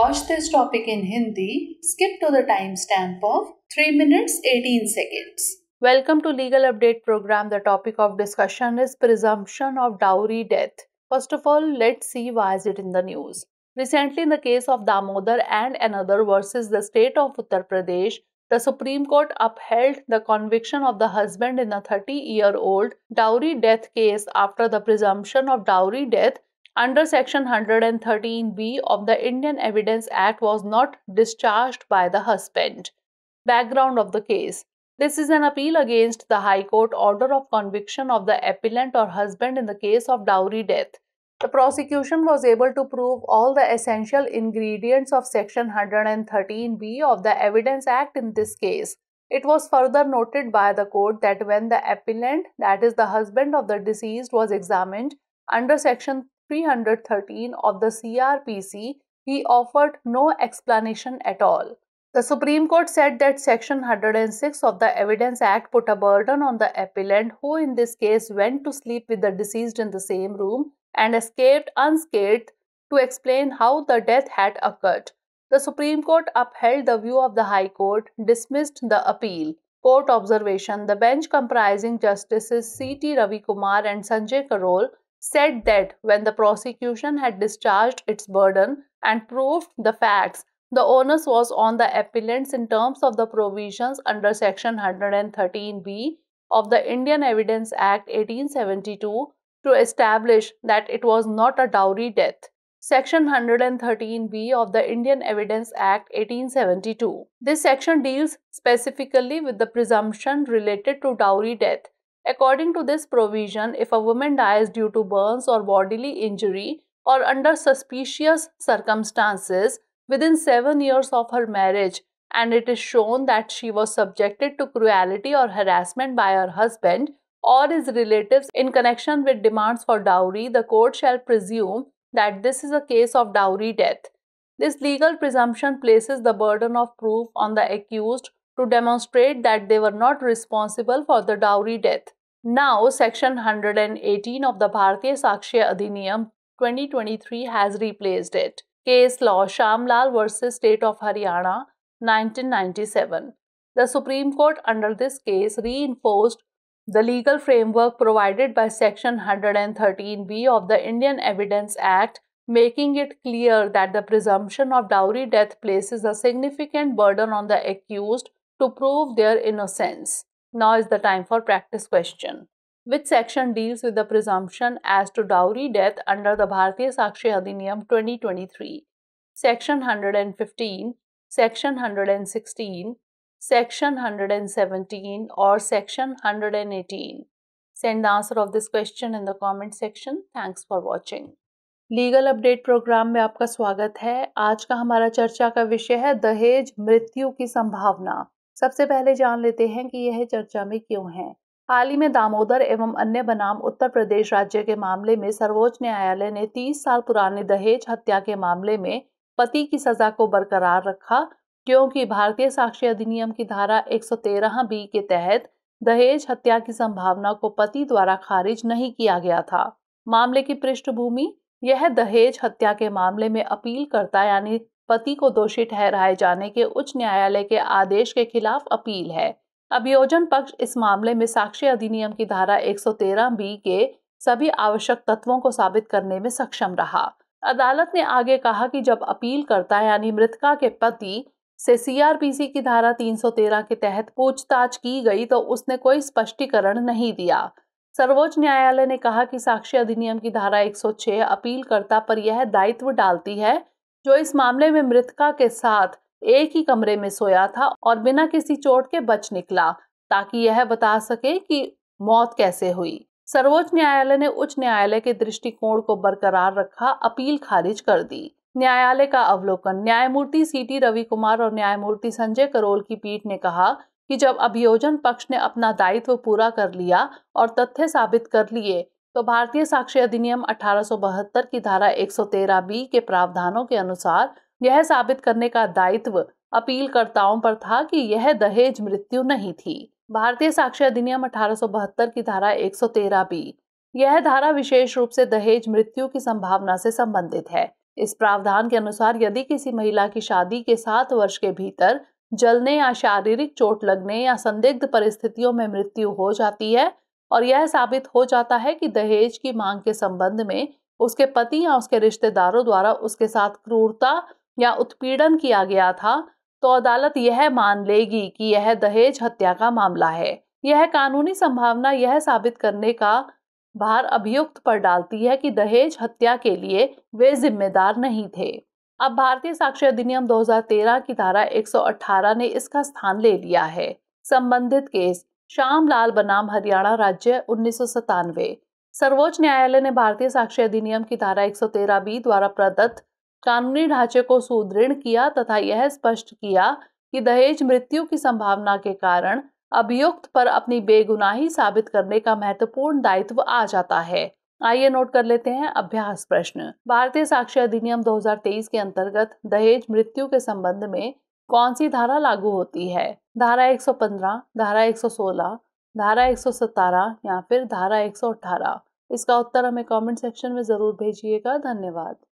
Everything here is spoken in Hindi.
watch this topic in Hindi, skip to the timestamp of 3 minutes 18 seconds. Welcome to Legal Update program. The topic of discussion is presumption of dowry death. First of all, let's see why is it in the news. Recently, in the case of Damodar and another versus the state of Uttar Pradesh, the Supreme Court upheld the conviction of the husband in a 30 year old dowry death case after the presumption of dowry death under section 113b of the Indian Evidence Act was not discharged by the husband. Background of the case This is an appeal against the High Court order of conviction of the appellant or husband in the case of dowry death. The prosecution was able to prove all the essential ingredients of section 113b of the Evidence Act in this case. It was further noted by the court that when the appellant, that is the husband of the deceased, was examined, under section 313 of the CRPC, he offered no explanation at all. The Supreme Court said that Section 106 of the Evidence Act put a burden on the appellant who, in this case, went to sleep with the deceased in the same room and escaped unscathed to explain how the death had occurred. The Supreme Court upheld the view of the High Court, dismissed the appeal. Court observation The bench comprising Justices C. T. Ravi Kumar and Sanjay Karol said that when the prosecution had discharged its burden and proved the facts, the onus was on the appellants in terms of the provisions under Section 113B of the Indian Evidence Act 1872 to establish that it was not a dowry death. Section 113B of the Indian Evidence Act 1872. This section deals specifically with the presumption related to dowry death According to this provision, if a woman dies due to burns or bodily injury or under suspicious circumstances within seven years of her marriage, and it is shown that she was subjected to cruelty or harassment by her husband or his relatives in connection with demands for dowry, the court shall presume that this is a case of dowry death. This legal presumption places the burden of proof on the accused to demonstrate that they were not responsible for the dowry death. Now, Section 118 of the Bharatiya Sakshya Adhiniyam 2023 has replaced it. Case Law Shamlal vs. State of Haryana 1997. The Supreme Court under this case reinforced the legal framework provided by Section 113b of the Indian Evidence Act, making it clear that the presumption of dowry death places a significant burden on the accused to prove their innocence. Now is the time for practice question. Which section deals with the presumption as to dowry death under the Bharatiya Sakshi Adhiniyam 2023? Section 115, Section 116, Section 117 or Section 118? Send the answer of this question in the comment section. Thanks for watching. Legal update programme में आपका स्वागत है आज का हमारा चर्चा का विषय है दहेज मृत्यु की संभावना सबसे पहले जान लेते हैं कि यह चर्चा में क्यों है हाल ही में दामोदर एवं अन्य बनाम उत्तर प्रदेश राज्य के मामले में सर्वोच्च न्यायालय ने 30 साल पुराने दहेज हत्या के मामले में पति की सजा को बरकरार रखा क्योंकि भारतीय साक्ष्य अधिनियम की धारा 113 बी के तहत दहेज हत्या की संभावना को पति द्वारा खारिज नहीं किया गया था मामले की पृष्ठभूमि यह दहेज हत्या के मामले में अपील करता यानी पति को दोषी ठहराए जाने के उच्च न्यायालय के आदेश के खिलाफ अपील है अभियोजन पक्ष इस मामले में साक्ष्य अधिनियम की धारा 113 बी के सभी आवश्यक तत्वों को साबित करने में सक्षम रहा अदालत ने आगे कहा कि जब अपील करता यानी मृतका के पति से सीआरपीसी की धारा 313 के तहत पूछताछ की गई तो उसने कोई स्पष्टीकरण नहीं दिया सर्वोच्च न्यायालय ने कहा कि साक्ष्य अधिनियम की धारा 106 अपीलकर्ता पर यह दायित्व डालती है जो इस मामले में मृतका के साथ एक ही कमरे में सोया था और बिना किसी चोट के बच निकला ताकि यह बता सके कि मौत कैसे हुई सर्वोच्च न्यायालय ने उच्च न्यायालय के दृष्टिकोण को बरकरार रखा अपील खारिज कर दी न्यायालय का अवलोकन न्यायमूर्ति सी टी रवि कुमार और न्यायमूर्ति संजय करोल की पीठ ने कहा कि जब अभियोजन पक्ष ने अपना दायित्व पूरा कर लिया और तथ्य साबित कर लिए तो भारतीय साक्ष्य अधिनियम अठारह की धारा एक बी के प्रावधानों के अनुसार यह साबित करने का दायित्व अपीलकर्ताओं पर था कि यह दहेज मृत्यु नहीं थी भारतीय साक्ष्य अधिनियम अठारह की धारा एक बी यह धारा विशेष रूप से दहेज मृत्यु की संभावना से संबंधित है इस प्रावधान के अनुसार यदि किसी महिला की शादी के सात वर्ष के भीतर जलने या शारीरिक चोट लगने या संदिग्ध परिस्थितियों में मृत्यु हो जाती है और यह साबित हो जाता है कि दहेज की मांग के संबंध में उसके पति या उसके रिश्तेदारों द्वारा उसके साथ क्रूरता या उत्पीड़न किया गया था तो अदालत यह मान लेगी कि यह दहेज हत्या का मामला है यह कानूनी संभावना यह साबित करने का भार अभियुक्त पर डालती है कि दहेज हत्या के लिए वे जिम्मेदार नहीं थे अब भारतीय साक्ष्य अधिनियम 2013 की धारा 118 ने इसका स्थान ले लिया है संबंधित केस श्याम लाल बनाम हरियाणा राज्य उन्नीस सर्वोच्च न्यायालय ने भारतीय साक्ष्य अधिनियम की धारा 113 बी द्वारा प्रदत्त कानूनी ढांचे को सुदृढ़ किया तथा यह स्पष्ट किया कि दहेज मृत्यु की संभावना के कारण अभियुक्त पर अपनी बेगुनाही साबित करने का महत्वपूर्ण दायित्व आ जाता है आइए नोट कर लेते हैं अभ्यास प्रश्न भारतीय साक्ष्य अधिनियम 2023 के अंतर्गत दहेज मृत्यु के संबंध में कौन सी धारा लागू होती है धारा 115, धारा 116, धारा 117 या फिर धारा 118? इसका उत्तर हमें कमेंट सेक्शन में ज़रूर भेजिएगा धन्यवाद